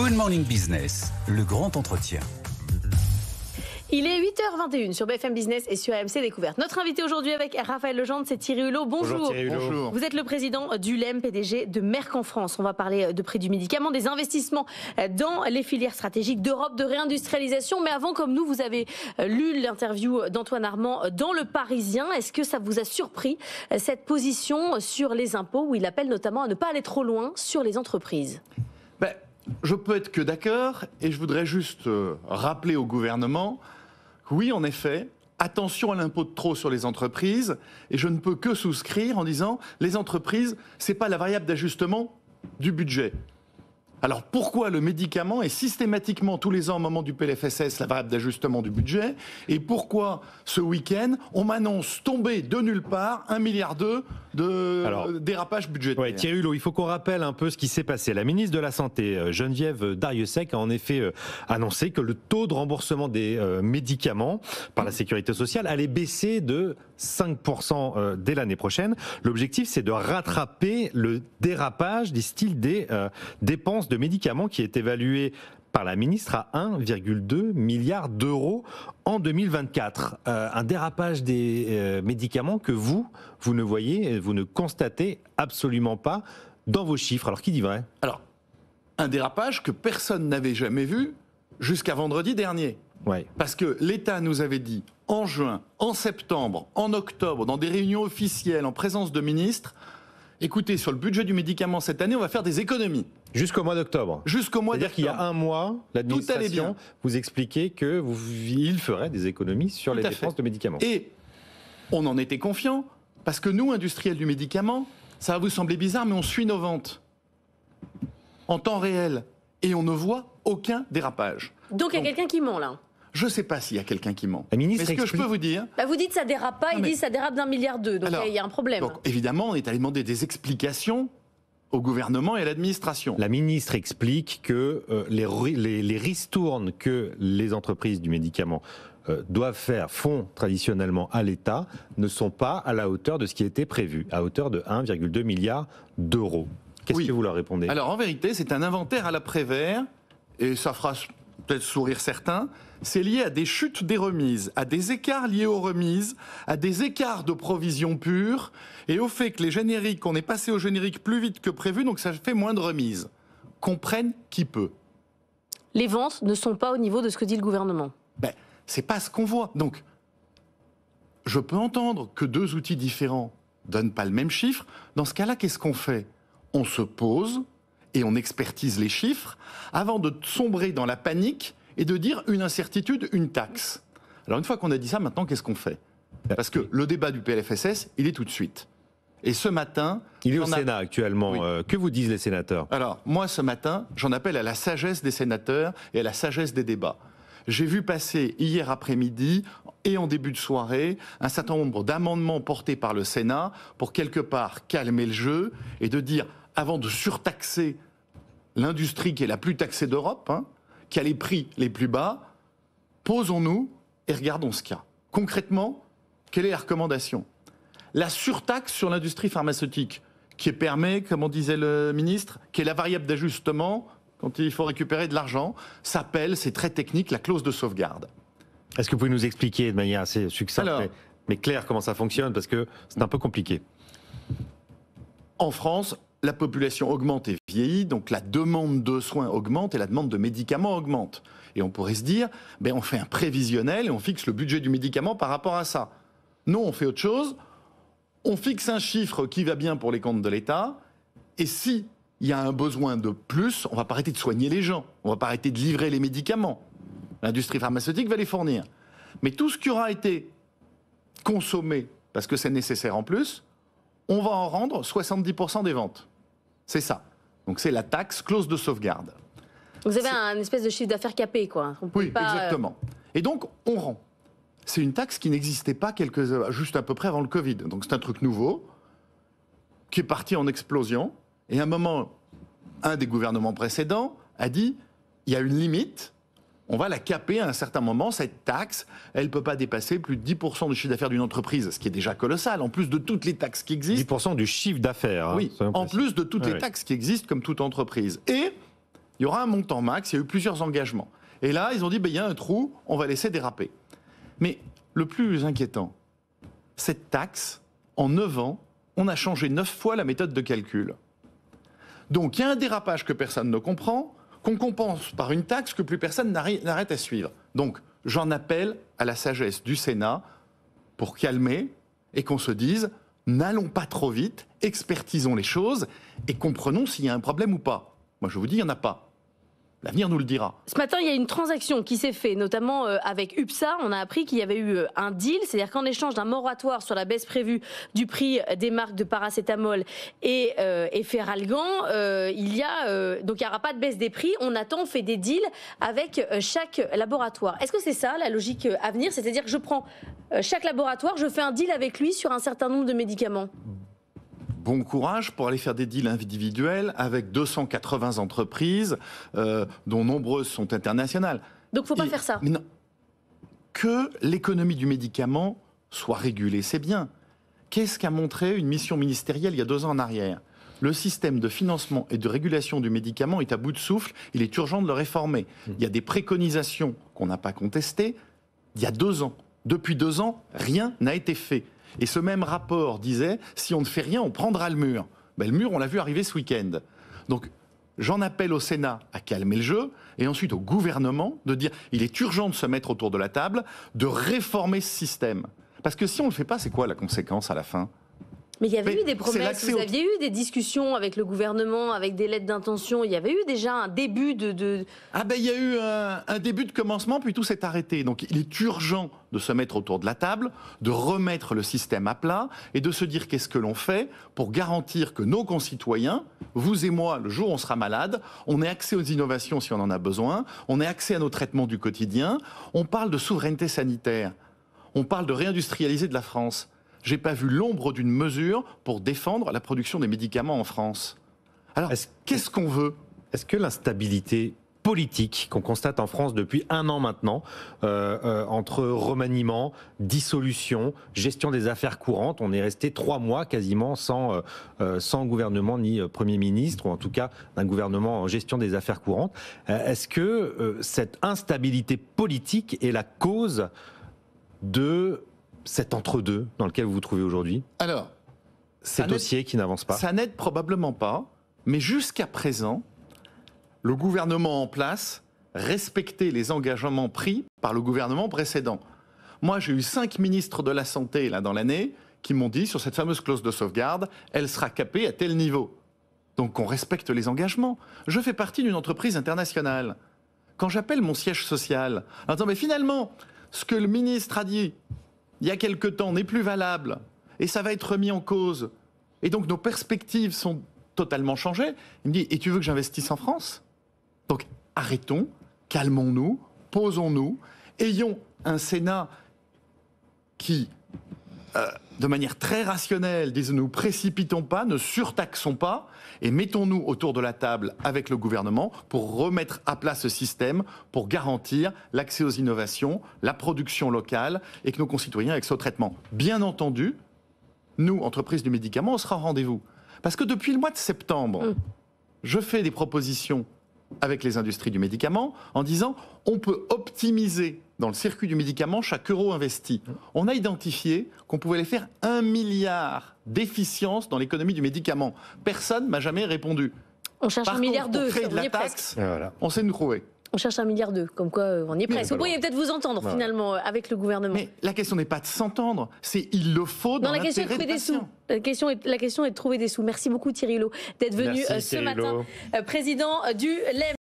Good Morning Business, le grand entretien. Il est 8h21 sur BFM Business et sur AMC Découverte. Notre invité aujourd'hui avec Raphaël Legendre, c'est Thierry Hulot. Bonjour. Bonjour, Vous êtes le président euh, du LEM, PDG de Merck en France. On va parler euh, de prix du médicament, des investissements euh, dans les filières stratégiques d'Europe, de réindustrialisation. Mais avant, comme nous, vous avez lu l'interview d'Antoine Armand dans Le Parisien. Est-ce que ça vous a surpris, cette position sur les impôts, où il appelle notamment à ne pas aller trop loin sur les entreprises je peux être que d'accord et je voudrais juste euh, rappeler au gouvernement, oui, en effet, attention à l'impôt de trop sur les entreprises et je ne peux que souscrire en disant les entreprises, ce n'est pas la variable d'ajustement du budget. Alors pourquoi le médicament est systématiquement tous les ans au moment du PLFSS la variable d'ajustement du budget et pourquoi ce week-end on m'annonce tomber de nulle part un milliard d'euros de euh, dérapage budgétaire. Thierry Hulot, il faut qu'on rappelle un peu ce qui s'est passé. La ministre de la Santé, euh, Geneviève Dariussec, a en effet euh, annoncé que le taux de remboursement des médicaments par la sécurité sociale allait baisser de 5% dès l'année prochaine. L'objectif, c'est de rattraper le dérapage, disent-ils, des dépenses de médicaments qui est évalué par la ministre à 1,2 milliard d'euros en 2024. Euh, un dérapage des euh, médicaments que vous, vous ne voyez, vous ne constatez absolument pas dans vos chiffres. Alors qui dit vrai Alors, un dérapage que personne n'avait jamais vu jusqu'à vendredi dernier. Ouais. Parce que l'État nous avait dit en juin, en septembre, en octobre, dans des réunions officielles, en présence de ministres, écoutez, sur le budget du médicament cette année, on va faire des économies. Jusqu'au mois d'octobre. Jusqu'au mois C'est-à-dire qu'il y a un mois, l'administration vous expliquait que vous, ferait des économies sur les dépenses de médicaments. Et on en était confiant parce que nous, industriels du médicament, ça va vous sembler bizarre, mais on suit nos ventes en temps réel et on ne voit aucun dérapage. Donc il y a quelqu'un qui ment là. Je ne sais pas s'il y a quelqu'un qui ment. ministre Mais ce que je peux vous dire. Bah vous dites ça dérape pas, il dit ça dérape d'un milliard deux. Donc il y, a un problème. évidemment, on est allé demander des explications au gouvernement et à l'administration. La ministre explique que euh, les, les, les ristournes que les entreprises du médicament euh, doivent faire, font traditionnellement à l'État, ne sont pas à la hauteur de ce qui était prévu, à hauteur de 1,2 milliard d'euros. Qu'est-ce que vous leur répondez Alors en vérité, c'est un inventaire à la Prévert, et ça fera peut-être sourire certains, c'est lié à des chutes des remises, à des écarts liés aux remises, à des écarts de provisions pures, et au fait que les génériques, on est passé au générique plus vite que prévu, donc ça fait moins de remises. Comprenne qui peut. Les ventes ne sont pas au niveau de ce que dit le gouvernement. Ben, c'est pas ce qu'on voit. Donc, je peux entendre que deux outils différents donnent pas le même chiffre. Dans ce cas-là, qu'est-ce qu'on fait On se pose et on expertise les chiffres avant de sombrer dans la panique et de dire une incertitude, une taxe. Alors une fois qu'on a dit ça, maintenant qu'est-ce qu'on fait Parce que le débat du PLFSS, il est tout de suite. Et ce matin... Il est au Sénat actuellement. Euh, que vous disent les sénateurs Alors moi ce matin, j'en appelle à la sagesse des sénateurs et à la sagesse des débats. J'ai vu passer hier après-midi et en début de soirée un certain nombre d'amendements portés par le Sénat pour quelque part calmer le jeu et de dire, avant de surtaxer l'industrie qui est la plus taxée d'Europe, hein, qui a les prix les plus bas, posons-nous et regardons ce qu'il y a. Concrètement, quelle est la recommandation La surtaxe sur l'industrie pharmaceutique, qui permet, comme on disait le ministre, qui est la variable d'ajustement quand il faut récupérer de l'argent, s'appelle, c'est très technique, la clause de sauvegarde. Est-ce que vous pouvez nous expliquer de manière assez succincte, mais claire, comment ça fonctionne Parce que c'est un peu compliqué. En France, la population augmente et vieillit, donc la demande de soins augmente et la demande de médicaments augmente. Et on pourrait se dire, ben on fait un prévisionnel et on fixe le budget du médicament par rapport à ça. Non, on fait autre chose. On fixe un chiffre qui va bien pour les comptes de l'État. Et si il y a un besoin de plus, on va pas arrêter de soigner les gens. On va pas arrêter de livrer les médicaments. L'industrie pharmaceutique va les fournir. Mais tout ce qui aura été consommé parce que c'est nécessaire en plus, on va en rendre 70% des ventes. C'est ça. Donc c'est la taxe clause de sauvegarde. Vous avez un espèce de chiffre d'affaires capé, quoi. oui, euh, exactement. Et donc on rend. C'est une taxe qui n'existait pas quelques, juste à peu près avant le Covid. Donc c'est un truc nouveau qui est parti en explosion. Et à un moment, un des gouvernements précédents a dit il y a une limite on va la caper à un certain moment. Cette taxe, elle ne peut pas dépasser plus de 10% du chiffre d'affaires d'une entreprise, ce qui est déjà colossal, en plus de toutes les taxes qui existent. 10% du chiffre d'affaires. Hein, oui, en plus de toutes les taxes qui existent, comme toute entreprise. Et il y aura un montant max, il y a eu plusieurs engagements. Et là, ils ont dit, ben, il y a un trou, on va laisser déraper. Mais le plus inquiétant, cette taxe, en 9 ans, on a changé 9 fois la méthode de calcul. Donc il y a un dérapage que personne ne comprend, qu'on compense par une taxe que plus personne n'arrête à suivre. Donc, j'en appelle à la sagesse du Sénat pour calmer et qu'on se dise n'allons pas trop vite, expertisons les choses et comprenons s'il y a un problème ou pas. Moi, je vous dis, il n'y en a pas. L'avenir nous le dira. Ce matin, il y a une transaction qui s'est faite, notamment euh, avec UPSA. On a appris qu'il y avait eu euh, un deal, c'est-à-dire qu'en échange d'un moratoire sur la baisse prévue du prix des marques de paracétamol et, euh, euh il y a donc il n'y aura pas de baisse des prix. On attend, on fait des deals avec chaque laboratoire. Est-ce que c'est ça la logique à venir C'est-à-dire que je prends chaque laboratoire, je fais un deal avec lui sur un certain nombre de médicaments bon courage pour aller faire des deals individuels avec 280 entreprises, euh, dont nombreuses sont internationales. Donc faut pas faire ça. que l'économie du médicament soit régulée, c'est bien. Qu'est-ce qu'a montré une mission ministérielle il y a deux ans en arrière le système de financement et de régulation du médicament est à bout de souffle. Il est urgent de le réformer. Mmh. Il y a des préconisations qu'on n'a pas contestées il y a deux ans. Depuis deux ans, rien n'a été fait. Et ce même rapport disait, si on ne fait rien, on prendra le mur. Ben, le mur, on l'a vu arriver ce week-end. Donc, j'en appelle au Sénat à calmer le jeu, et ensuite au gouvernement de dire, il est urgent de se mettre autour de la table, de réformer ce système. Parce que si on ne le fait pas, c'est quoi la conséquence à la fin mais il y avait eu des promesses, vous aviez eu des discussions avec le gouvernement, avec des lettres d'intention, il y avait eu déjà un début de... Ah ben il y a eu un, un début de commencement, puis tout s'est arrêté. Donc il est urgent de se mettre autour de la table, de remettre le système à plat et de se dire qu'est-ce que l'on fait pour garantir que nos concitoyens, vous et moi, le jour où on sera malade, on ait accès aux innovations si on en a besoin, on ait accès à nos traitements du quotidien, on parle de souveraineté sanitaire, on parle de réindustrialiser de la France j'ai pas vu l'ombre d'une mesure pour défendre la production des médicaments en France. Alors, qu'est-ce qu'on veut Est-ce que l'instabilité politique qu'on constate en France depuis un an maintenant, euh, euh, entre remaniement, dissolution, gestion des affaires courantes. On est resté trois mois quasiment sans, euh, sans gouvernement ni Premier ministre, ou en tout cas d'un gouvernement en gestion des affaires courantes. Est-ce que cette instabilité politique est la cause de cet entre-deux dans lequel vous vous trouvez aujourd'hui Alors, ces dossiers qui n'avancent pas Ça n'aide probablement pas, mais jusqu'à présent, le gouvernement en place respectait les engagements pris par le gouvernement précédent. Moi, j'ai eu cinq ministres de la Santé là, dans l'année qui m'ont dit sur cette fameuse clause de sauvegarde, elle sera capée à tel niveau. Donc on respecte les engagements. Je fais partie d'une entreprise internationale. Quand j'appelle mon siège social, attends, mais finalement, ce que le ministre a dit, il y a quelque temps, n'est plus valable, et ça va être remis en cause. Et donc nos perspectives sont totalement changées. Il me dit, et tu veux que j'investisse en France Donc arrêtons, calmons-nous, posons-nous, ayons un Sénat qui euh, de manière très rationnelle, disons nous précipitons pas, ne surtaxons pas, et mettons-nous autour de la table avec le gouvernement pour remettre à plat ce système, pour garantir l'accès aux innovations, la production locale, et que nos concitoyens aient ce traitement. Bien entendu, nous, entreprises du médicament, on sera au rendez-vous. Parce que depuis le mois de septembre, mm. je fais des propositions avec les industries du médicament en disant on peut optimiser dans le circuit du médicament chaque euro investi. On a identifié qu'on pouvait aller faire un milliard d'efficience dans l'économie du médicament. Personne m'a jamais répondu. On cherche un milliard d'eux. On, de taxe, on sait nous trouver. On cherche un milliard d'eux, comme quoi euh, on y est presque. Vous pourriez peut-être vous entendre finalement euh, avec le gouvernement. Mais la question n'est pas de s'entendre, c'est il le faut dans la question de trouver des sous. La question, est, la question est de trouver des sous. Merci beaucoup Thierry Lowe d'être venu euh, ce matin, président du LEM.